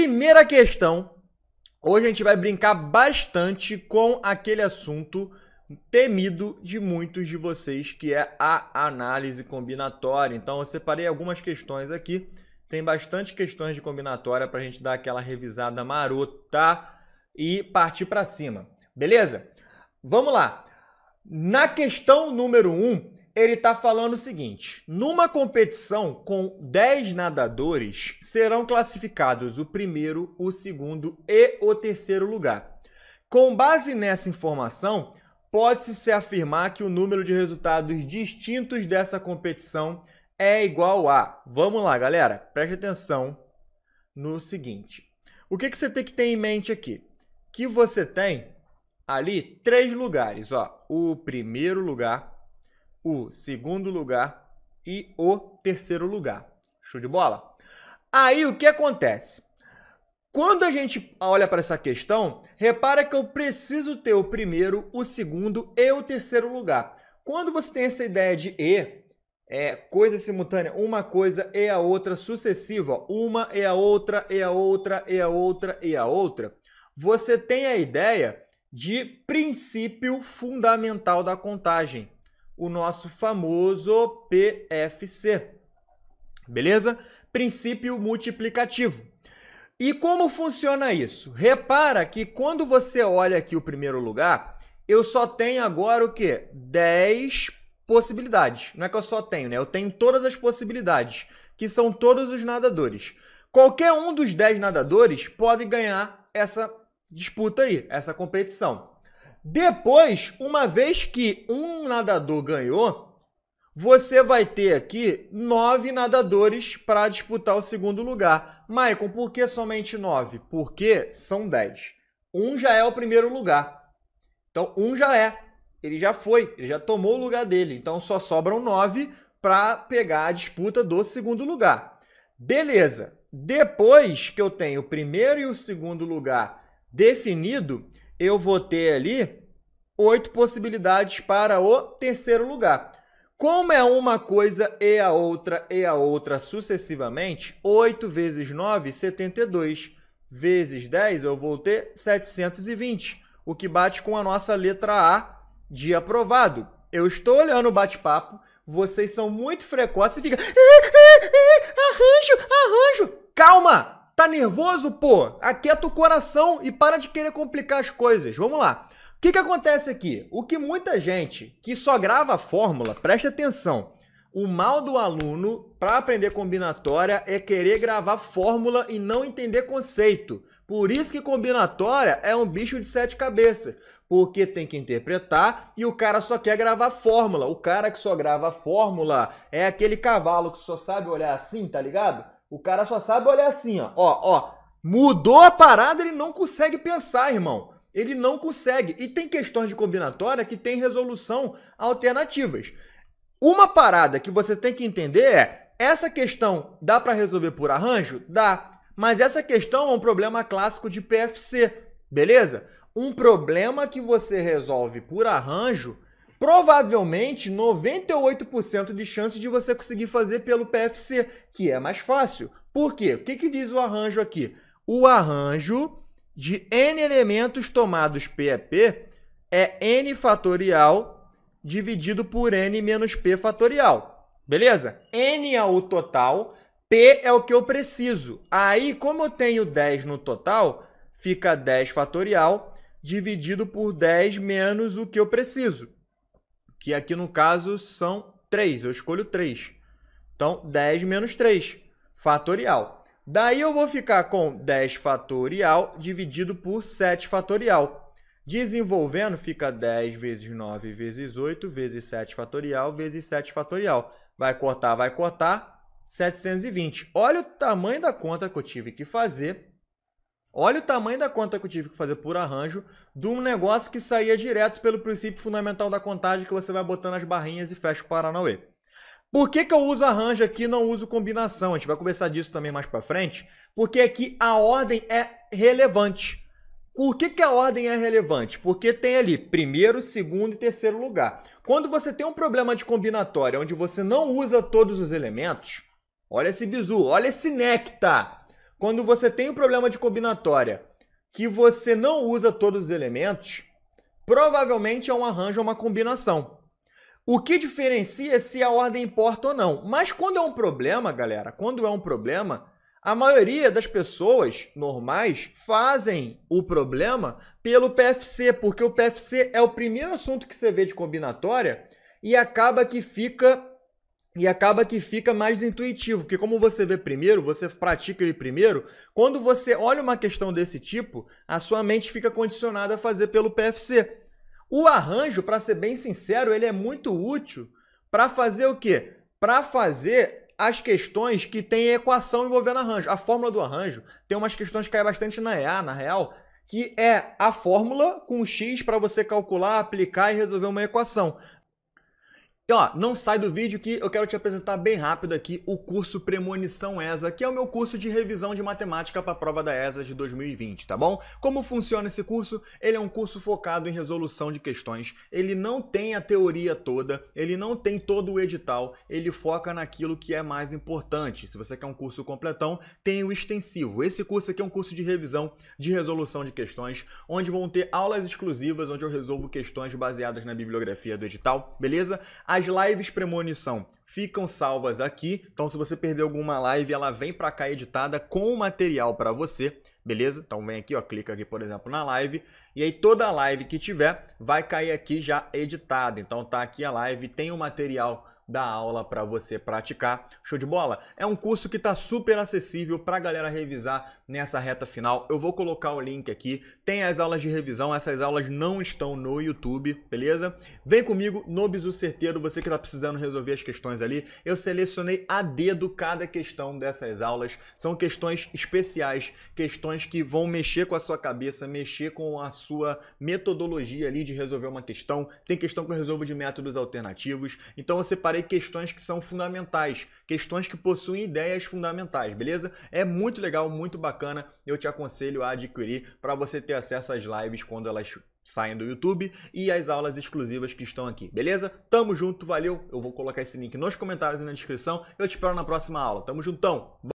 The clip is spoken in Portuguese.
Primeira questão. Hoje a gente vai brincar bastante com aquele assunto temido de muitos de vocês, que é a análise combinatória. Então eu separei algumas questões aqui. Tem bastante questões de combinatória para a gente dar aquela revisada marota e partir para cima. Beleza? Vamos lá. Na questão número 1, um, ele está falando o seguinte: numa competição com 10 nadadores, serão classificados o primeiro, o segundo e o terceiro lugar. Com base nessa informação, pode-se se afirmar que o número de resultados distintos dessa competição é igual a. Vamos lá, galera, preste atenção no seguinte: o que, que você tem que ter em mente aqui? Que você tem ali três lugares, ó, o primeiro lugar o segundo lugar e o terceiro lugar. Show de bola? Aí o que acontece? Quando a gente olha para essa questão, repara que eu preciso ter o primeiro, o segundo e o terceiro lugar. Quando você tem essa ideia de E, é, coisa simultânea, uma coisa e a outra sucessiva, uma e a outra, e a outra, e a outra, e a outra, você tem a ideia de princípio fundamental da contagem, o nosso famoso PFC. Beleza? Princípio multiplicativo. E como funciona isso? Repara que quando você olha aqui o primeiro lugar, eu só tenho agora o quê? 10 possibilidades. Não é que eu só tenho, né? Eu tenho todas as possibilidades, que são todos os nadadores. Qualquer um dos 10 nadadores pode ganhar essa disputa aí, essa competição. Depois, uma vez que um nadador ganhou, você vai ter aqui nove nadadores para disputar o segundo lugar. Maicon, por que somente nove? Porque são dez. Um já é o primeiro lugar. Então, um já é. Ele já foi, ele já tomou o lugar dele. Então, só sobram nove para pegar a disputa do segundo lugar. Beleza. Depois que eu tenho o primeiro e o segundo lugar definido, eu vou ter ali oito possibilidades para o terceiro lugar. Como é uma coisa e a outra e a outra sucessivamente, 8 vezes 9, 72. Vezes 10, eu vou ter 720, o que bate com a nossa letra A de aprovado. Eu estou olhando o bate-papo, vocês são muito frequentes e fica... Arranjo, arranjo! Calma! Tá nervoso, pô? Aquieta o coração e para de querer complicar as coisas. Vamos lá. O que, que acontece aqui? O que muita gente que só grava a fórmula, presta atenção. O mal do aluno para aprender combinatória é querer gravar fórmula e não entender conceito. Por isso que combinatória é um bicho de sete cabeças, porque tem que interpretar e o cara só quer gravar fórmula. O cara que só grava fórmula é aquele cavalo que só sabe olhar assim, tá ligado? O cara só sabe olhar assim, ó. Ó, ó. Mudou a parada, ele não consegue pensar, irmão. Ele não consegue. E tem questões de combinatória que tem resolução alternativas. Uma parada que você tem que entender é: essa questão dá para resolver por arranjo? Dá. Mas essa questão é um problema clássico de PFC, beleza? Um problema que você resolve por arranjo provavelmente 98% de chance de você conseguir fazer pelo PFC, que é mais fácil. Por quê? O que, que diz o arranjo aqui? O arranjo de n elementos tomados p p é n fatorial dividido por n menos p fatorial. Beleza? n é o total, p é o que eu preciso. Aí, como eu tenho 10 no total, fica 10 fatorial dividido por 10 menos o que eu preciso que aqui no caso são 3, eu escolho 3. Então, 10 menos 3, fatorial. Daí eu vou ficar com 10 fatorial dividido por 7 fatorial. Desenvolvendo, fica 10 vezes 9 vezes 8 vezes 7 fatorial vezes 7 fatorial. Vai cortar, vai cortar, 720. Olha o tamanho da conta que eu tive que fazer Olha o tamanho da conta que eu tive que fazer por arranjo de um negócio que saía direto pelo princípio fundamental da contagem que você vai botando as barrinhas e fecha o Paranauê. Por que, que eu uso arranjo aqui e não uso combinação? A gente vai conversar disso também mais para frente, porque aqui a ordem é relevante. Por que, que a ordem é relevante? Porque tem ali primeiro, segundo e terceiro lugar. Quando você tem um problema de combinatória onde você não usa todos os elementos, olha esse bizu, olha esse néctar. Quando você tem um problema de combinatória que você não usa todos os elementos, provavelmente é um arranjo ou uma combinação. O que diferencia é se a ordem importa ou não. Mas quando é um problema, galera, quando é um problema, a maioria das pessoas normais fazem o problema pelo PFC, porque o PFC é o primeiro assunto que você vê de combinatória e acaba que fica e acaba que fica mais intuitivo, porque como você vê primeiro, você pratica ele primeiro, quando você olha uma questão desse tipo, a sua mente fica condicionada a fazer pelo PFC. O arranjo, para ser bem sincero, ele é muito útil para fazer o quê? Para fazer as questões que têm equação envolvendo arranjo. A fórmula do arranjo tem umas questões que caem bastante na EA, na real, que é a fórmula com x para você calcular, aplicar e resolver uma equação. E ó, não sai do vídeo que eu quero te apresentar bem rápido aqui o curso Premonição ESA, que é o meu curso de revisão de matemática para a prova da ESA de 2020, tá bom? Como funciona esse curso? Ele é um curso focado em resolução de questões. Ele não tem a teoria toda, ele não tem todo o edital, ele foca naquilo que é mais importante. Se você quer um curso completão, tem o extensivo. Esse curso aqui é um curso de revisão de resolução de questões, onde vão ter aulas exclusivas onde eu resolvo questões baseadas na bibliografia do edital, beleza? A as lives premonição ficam salvas aqui, então se você perder alguma live, ela vem para cá editada com o material para você, beleza? Então vem aqui, ó, clica aqui, por exemplo, na live, e aí toda live que tiver vai cair aqui já editada. Então tá aqui a live, tem o material da aula para você praticar. Show de bola? É um curso que está super acessível para a galera revisar nessa reta final. Eu vou colocar o link aqui. Tem as aulas de revisão, essas aulas não estão no YouTube, beleza? Vem comigo no Bizu Certeiro, você que está precisando resolver as questões ali. Eu selecionei a dedo cada questão dessas aulas. São questões especiais, questões que vão mexer com a sua cabeça, mexer com a sua metodologia ali de resolver uma questão. Tem questão que eu resolvo de métodos alternativos. Então eu separei separei questões que são fundamentais, questões que possuem ideias fundamentais, beleza? É muito legal, muito bacana. Eu te aconselho a adquirir para você ter acesso às lives quando elas saem do YouTube e às aulas exclusivas que estão aqui, beleza? Tamo junto, valeu. Eu vou colocar esse link nos comentários e na descrição. Eu te espero na próxima aula. Tamo juntão.